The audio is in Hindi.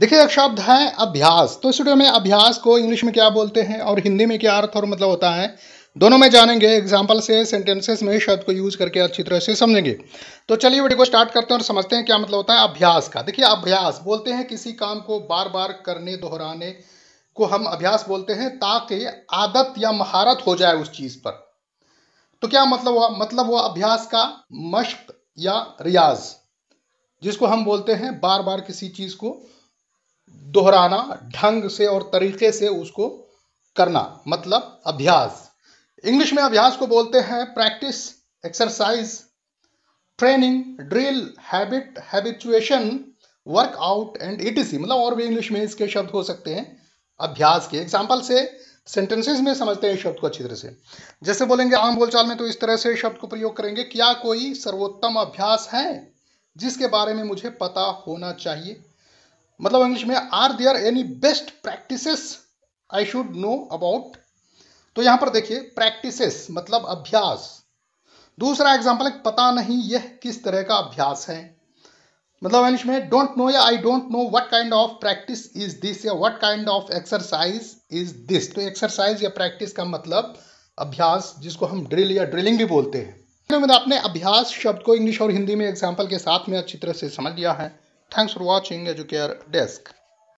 देखिए एक शब्द है अभ्यास तो स्टूडियो में अभ्यास को इंग्लिश में क्या बोलते हैं और हिंदी में क्या अर्थ और मतलब होता है दोनों में जानेंगे एग्जाम्पल से सेंटेंसेस में शब्द को यूज करके अच्छी तरह से समझेंगे तो चलिए वीडियो को स्टार्ट करते हैं और समझते हैं क्या मतलब होता है अभ्यास का देखिए अभ्यास बोलते हैं किसी काम को बार बार करने दोहराने को हम अभ्यास बोलते हैं ताकि आदत या महारत हो जाए उस चीज़ पर तो क्या मतलब हुआ मतलब हुआ अभ्यास का मश्क या रियाज जिसको हम बोलते हैं बार बार किसी चीज़ को दोहराना ढंग से और तरीके से उसको करना मतलब अभ्यास इंग्लिश में अभ्यास को बोलते हैं practice exercise training drill habit habituation workout and etc मतलब और भी इंग्लिश में इसके शब्द हो सकते हैं अभ्यास के एग्जाम्पल से सेंटेंसेस में समझते हैं शब्द को अच्छी तरह से जैसे बोलेंगे आम बोलचाल में तो इस तरह से शब्द को प्रयोग करेंगे क्या कोई सर्वोत्तम अभ्यास है जिसके बारे में मुझे पता होना चाहिए मतलब इंग्लिश में are there any best practices I should know about तो यहां पर देखिए प्रैक्टिसेस मतलब अभ्यास दूसरा एग्जाम्पल है पता नहीं यह किस तरह का अभ्यास है मतलब इंग्लिश में डोंट नो या I don't know what kind of practice is this या what kind of exercise is this तो एक्सरसाइज या प्रैक्टिस का मतलब अभ्यास जिसको हम ड्रिल या ड्रिलिंग भी बोलते हैं तो आपने अभ्यास शब्द को इंग्लिश और हिंदी में एग्जाम्पल के साथ में अच्छी तरह से समझ लिया है Thanks for watching Educare Desk.